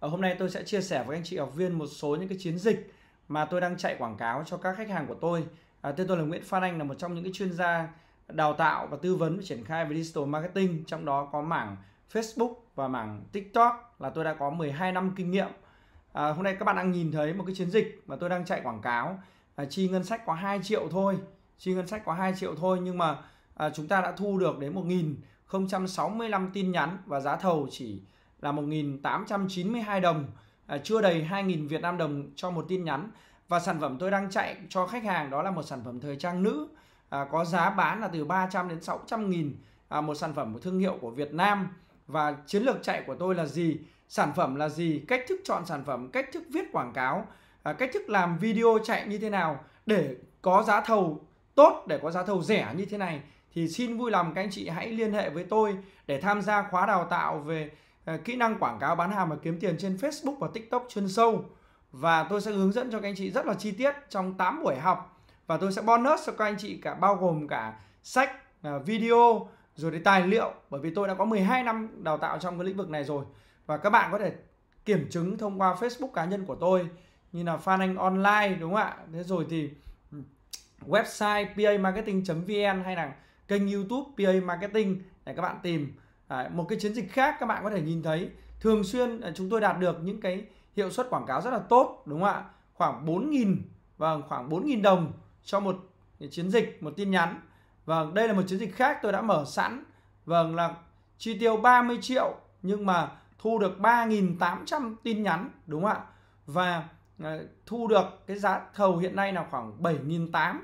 Ờ, hôm nay tôi sẽ chia sẻ với anh chị học viên một số những cái chiến dịch mà tôi đang chạy quảng cáo cho các khách hàng của tôi. À, tên tôi là Nguyễn Phan Anh là một trong những cái chuyên gia đào tạo và tư vấn và triển khai về digital marketing trong đó có mảng Facebook và mảng TikTok là tôi đã có 12 năm kinh nghiệm. À, hôm nay các bạn đang nhìn thấy một cái chiến dịch mà tôi đang chạy quảng cáo à, chi ngân sách có 2 triệu thôi, chi ngân sách có 2 triệu thôi nhưng mà à, chúng ta đã thu được đến 1065 tin nhắn và giá thầu chỉ là 1.892 đồng, à, chưa đầy 2.000 Việt Nam đồng cho một tin nhắn. Và sản phẩm tôi đang chạy cho khách hàng đó là một sản phẩm thời trang nữ à, có giá bán là từ 300 đến 600 nghìn à, một sản phẩm một thương hiệu của Việt Nam và chiến lược chạy của tôi là gì, sản phẩm là gì, cách thức chọn sản phẩm, cách thức viết quảng cáo, à, cách thức làm video chạy như thế nào để có giá thầu tốt, để có giá thầu rẻ như thế này thì xin vui lòng các anh chị hãy liên hệ với tôi để tham gia khóa đào tạo về Ờ, kỹ năng quảng cáo bán hàng và kiếm tiền trên Facebook và TikTok chuyên sâu và tôi sẽ hướng dẫn cho các anh chị rất là chi tiết trong 8 buổi học và tôi sẽ bonus cho các anh chị cả bao gồm cả sách, ờ, video rồi đến tài liệu bởi vì tôi đã có 12 năm đào tạo trong cái lĩnh vực này rồi và các bạn có thể kiểm chứng thông qua Facebook cá nhân của tôi như là Phan Anh Online đúng không ạ? Thế rồi thì ừ, website pa marketing vn hay là kênh YouTube PA Marketing để các bạn tìm Đấy, một cái chiến dịch khác các bạn có thể nhìn thấy thường xuyên à, chúng tôi đạt được những cái hiệu suất quảng cáo rất là tốt đúng không ạ? Khoảng 4.000 và vâng, khoảng 4.000 đồng cho một chiến dịch, một tin nhắn. Và vâng, đây là một chiến dịch khác tôi đã mở sẵn. Vâng là chi tiêu 30 triệu nhưng mà thu được 3.800 tin nhắn đúng không ạ? Và à, thu được cái giá thầu hiện nay là khoảng 7.800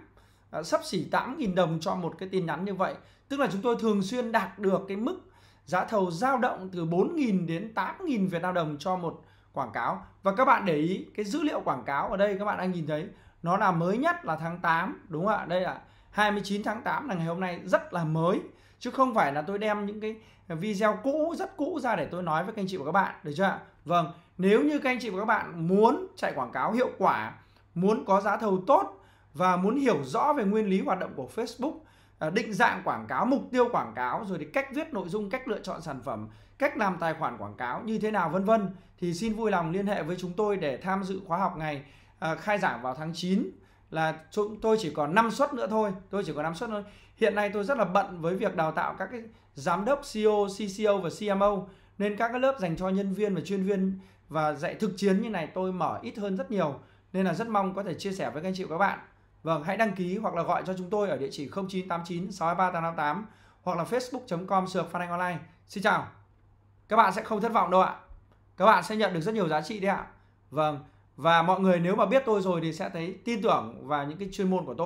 sắp xỉ 8.000 đồng cho một cái tin nhắn như vậy. Tức là chúng tôi thường xuyên đạt được cái mức giá thầu dao động từ 4.000 đến 8.000 Việt Nam đồng cho một quảng cáo. Và các bạn để ý cái dữ liệu quảng cáo ở đây các bạn đang nhìn thấy nó là mới nhất là tháng 8 đúng không ạ? Đây là 29 tháng 8 là ngày hôm nay rất là mới chứ không phải là tôi đem những cái video cũ rất cũ ra để tôi nói với các anh chị và các bạn được chưa ạ? Vâng, nếu như các anh chị và các bạn muốn chạy quảng cáo hiệu quả, muốn có giá thầu tốt và muốn hiểu rõ về nguyên lý hoạt động của Facebook Ờ, định dạng quảng cáo, mục tiêu quảng cáo rồi thì cách viết nội dung, cách lựa chọn sản phẩm, cách làm tài khoản quảng cáo như thế nào vân vân thì xin vui lòng liên hệ với chúng tôi để tham dự khóa học ngày ờ, khai giảng vào tháng 9 là chúng tôi chỉ còn 5 suất nữa thôi, tôi chỉ còn 5 suất thôi. Hiện nay tôi rất là bận với việc đào tạo các cái giám đốc CEO, CCO và CMO nên các cái lớp dành cho nhân viên và chuyên viên và dạy thực chiến như này tôi mở ít hơn rất nhiều nên là rất mong có thể chia sẻ với các anh chị và các bạn. Vâng, hãy đăng ký hoặc là gọi cho chúng tôi ở địa chỉ 0989 623 888 hoặc là facebook.com sược Phan Anh Online. Xin chào. Các bạn sẽ không thất vọng đâu ạ. Các bạn sẽ nhận được rất nhiều giá trị đấy ạ. Vâng, và mọi người nếu mà biết tôi rồi thì sẽ thấy tin tưởng vào những cái chuyên môn của tôi.